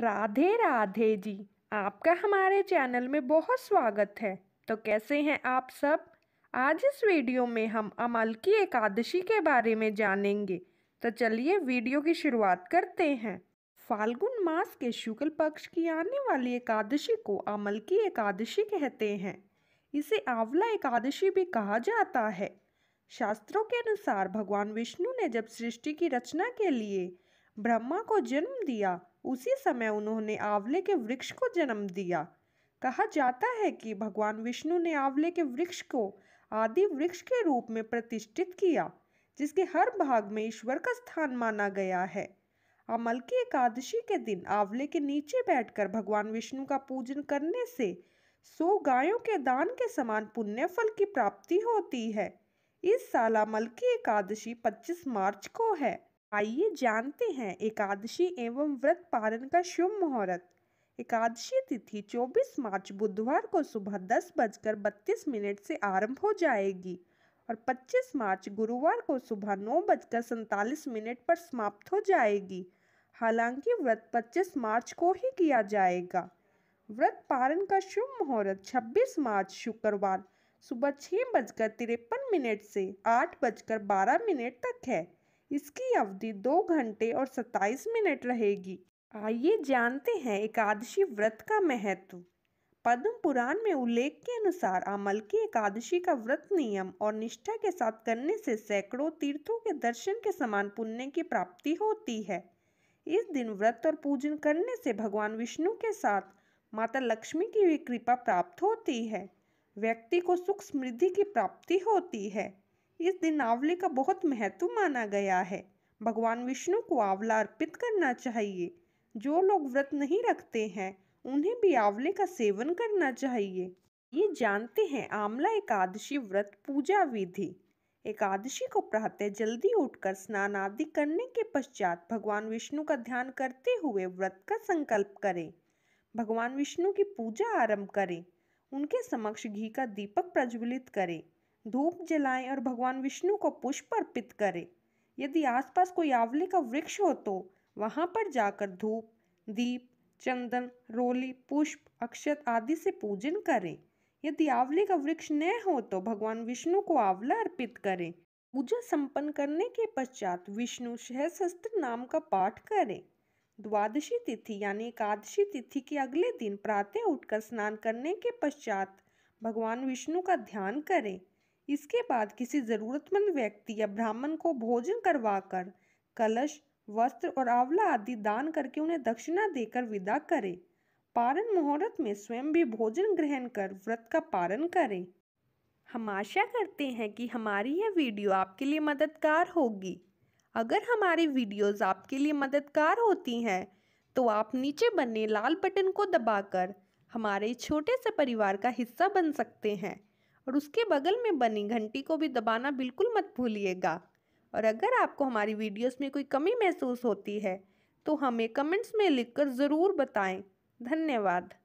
राधे राधे जी आपका हमारे चैनल में बहुत स्वागत है तो कैसे हैं आप सब आज इस वीडियो में हम अमल की एकादशी के बारे में जानेंगे तो चलिए वीडियो की शुरुआत करते हैं फाल्गुन मास के शुक्ल पक्ष की आने वाली एकादशी को अमल की एकादशी कहते हैं इसे आंवला एकादशी भी कहा जाता है शास्त्रों के अनुसार भगवान विष्णु ने जब सृष्टि की रचना के लिए ब्रह्मा को जन्म दिया उसी समय उन्होंने आंवले के वृक्ष को जन्म दिया कहा जाता है कि भगवान विष्णु ने आंवले के वृक्ष को आदि वृक्ष के रूप में प्रतिष्ठित किया जिसके हर भाग में ईश्वर का स्थान माना गया है अमल की एकादशी के दिन आंवले के नीचे बैठकर भगवान विष्णु का पूजन करने से सौ गायों के दान के समान पुण्य फल की प्राप्ति होती है इस साल अमल की एकादशी 25 मार्च को है आइए जानते हैं एकादशी एवं व्रत पारण का शुभ मुहूर्त एकादशी तिथि 24 मार्च बुधवार को सुबह दस बजकर बत्तीस मिनट से आरंभ हो जाएगी और 25 मार्च गुरुवार को सुबह नौ बजकर सैंतालीस मिनट पर समाप्त हो जाएगी हालांकि व्रत 25 मार्च को ही किया जाएगा व्रत पारण का शुभ मुहूर्त 26 मार्च शुक्रवार सुबह छः बजकर तिरपन मिनट से आठ बजकर बारह मिनट तक है इसकी अवधि दो घंटे और सत्ताईस मिनट रहेगी आइए जानते हैं एकादशी व्रत का महत्व पद्म पुराण में उल्लेख के अनुसार अमल की एकादशी का व्रत नियम और निष्ठा के साथ करने से सैकड़ों तीर्थों के दर्शन के समान पुण्य की प्राप्ति होती है इस दिन व्रत और पूजन करने से भगवान विष्णु के साथ माता लक्ष्मी की भी कृपा प्राप्त होती है व्यक्ति को सुख समृद्धि की प्राप्ति होती है इस दिन आंवले का बहुत महत्व माना गया है भगवान विष्णु को आंवला अर्पित करना चाहिए जो लोग व्रत नहीं रखते हैं उन्हें भी आंवले का सेवन करना चाहिए ये जानते हैं आंवला एकादशी व्रत पूजा विधि एकादशी को प्रातः जल्दी उठकर स्नान आदि करने के पश्चात भगवान विष्णु का ध्यान करते हुए व्रत का संकल्प करें भगवान विष्णु की पूजा आरंभ करें उनके समक्ष घी का दीपक प्रज्वलित करें धूप जलाएं और भगवान विष्णु को पुष्प अर्पित करें यदि आसपास कोई आंवले का वृक्ष हो तो वहाँ पर जाकर धूप दीप चंदन रोली पुष्प अक्षत आदि से पूजन करें यदि आंवले का वृक्ष न हो तो भगवान विष्णु को आंवला अर्पित करें पूजा संपन्न करने के पश्चात विष्णु सहस्त्र नाम का पाठ करें द्वादशी तिथि यानी एकादशी तिथि के अगले दिन प्रातः उठकर स्नान करने के पश्चात भगवान विष्णु का ध्यान करें इसके बाद किसी ज़रूरतमंद व्यक्ति या ब्राह्मण को भोजन करवाकर कलश वस्त्र और आंवला आदि दान करके उन्हें दक्षिणा देकर विदा करें पारण मुहूर्त में स्वयं भी भोजन ग्रहण कर व्रत का पारण करें हम आशा करते हैं कि हमारी यह वीडियो आपके लिए मददगार होगी अगर हमारी वीडियोस आपके लिए मददगार होती हैं तो आप नीचे बने लाल बटन को दबाकर हमारे छोटे से परिवार का हिस्सा बन सकते हैं और उसके बगल में बनी घंटी को भी दबाना बिल्कुल मत भूलिएगा और अगर आपको हमारी वीडियोस में कोई कमी महसूस होती है तो हमें कमेंट्स में लिखकर ज़रूर बताएं धन्यवाद